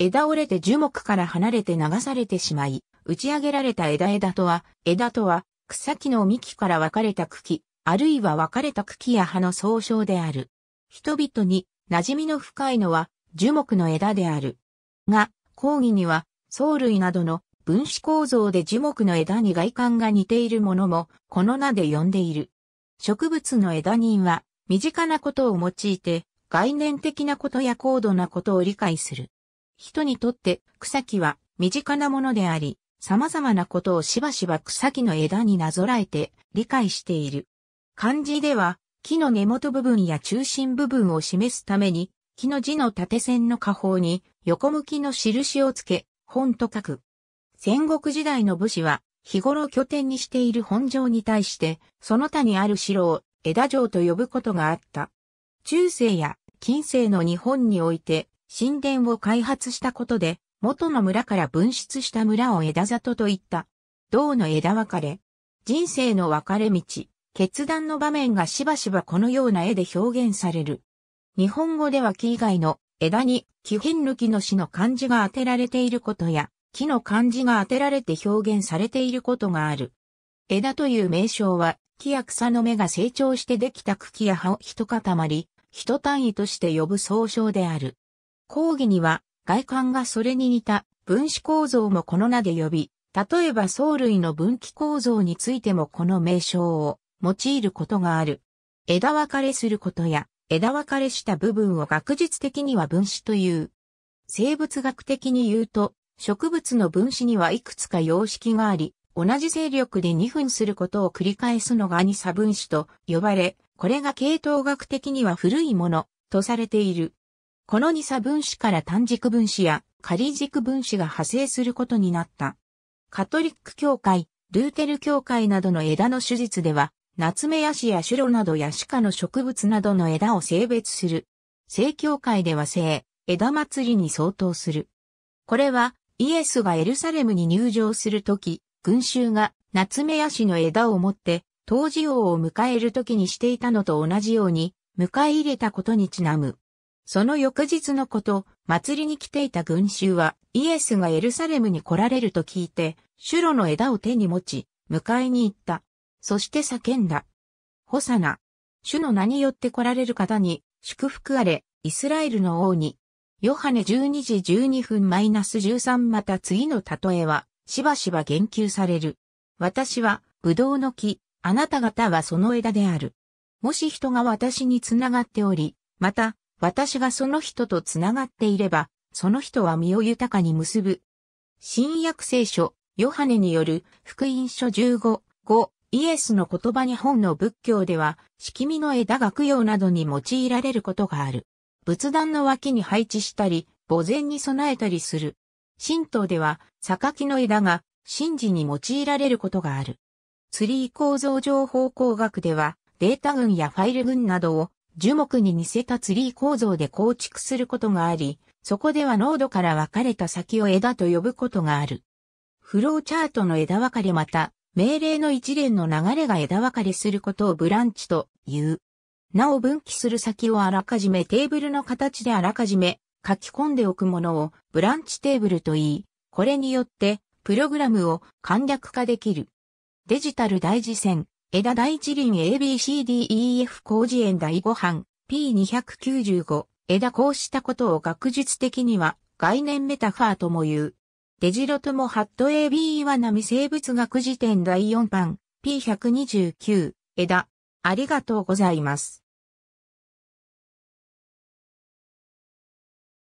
枝折れて樹木から離れて流されてしまい、打ち上げられた枝枝とは、枝とは、草木の幹から分かれた茎、あるいは分かれた茎や葉の総称である。人々に馴染みの深いのは樹木の枝である。が、講義には、藻類などの分子構造で樹木の枝に外観が似ているものも、この名で呼んでいる。植物の枝人は、身近なことを用いて、概念的なことや高度なことを理解する。人にとって草木は身近なものであり、様々なことをしばしば草木の枝になぞらえて理解している。漢字では木の根元部分や中心部分を示すために木の字の縦線の下方に横向きの印をつけ本と書く。戦国時代の武士は日頃拠点にしている本城に対してその他にある城を枝城と呼ぶことがあった。中世や近世の日本において神殿を開発したことで、元の村から分出した村を枝里といった。銅の枝分かれ。人生の分かれ道。決断の場面がしばしばこのような絵で表現される。日本語では木以外の枝に木変抜きの死の漢字が当てられていることや、木の漢字が当てられて表現されていることがある。枝という名称は、木や草の芽が成長してできた茎や葉を一塊、一単位として呼ぶ総称である。講義には外観がそれに似た分子構造もこの名で呼び、例えば藻類の分岐構造についてもこの名称を用いることがある。枝分かれすることや枝分かれした部分を学術的には分子という。生物学的に言うと、植物の分子にはいくつか様式があり、同じ勢力で2分することを繰り返すのがアニサ分子と呼ばれ、これが系統学的には古いものとされている。この二差分子から単軸分子や仮軸分子が派生することになった。カトリック教会、ルーテル教会などの枝の手術では、ナツメヤシやシュロなどヤシ科の植物などの枝を性別する。聖教会では聖、枝祭りに相当する。これは、イエスがエルサレムに入場するとき、群衆がナツメヤシの枝を持って、当時王を迎えるときにしていたのと同じように、迎え入れたことにちなむ。その翌日のこと、祭りに来ていた群衆は、イエスがエルサレムに来られると聞いて、シュロの枝を手に持ち、迎えに行った。そして叫んだ。ホサナ。主の名によって来られる方に、祝福あれ、イスラエルの王に。ヨハネ12時12分マイナス13また次の例えは、しばしば言及される。私は、ブドウの木、あなた方はその枝である。もし人が私につながっており、また、私がその人とつながっていれば、その人は身を豊かに結ぶ。新約聖書、ヨハネによる福音書15、5、イエスの言葉日本の仏教では、式見の枝が供養などに用いられることがある。仏壇の脇に配置したり、墓前に備えたりする。神道では、榊の枝が神事に用いられることがある。ツリー構造情報工学では、データ群やファイル群などを樹木に似せたツリー構造で構築することがあり、そこでは濃度から分かれた先を枝と呼ぶことがある。フローチャートの枝分かれまた、命令の一連の流れが枝分かれすることをブランチと言う。なお分岐する先をあらかじめテーブルの形であらかじめ書き込んでおくものをブランチテーブルと言い、これによってプログラムを簡略化できる。デジタル大事線枝第一輪 ABCDEF 工事園第5版 P295 枝こうしたことを学術的には概念メタファーとも言う。デジロトモハット AB 岩波生物学辞典第4版 P129 枝ありがとうございます。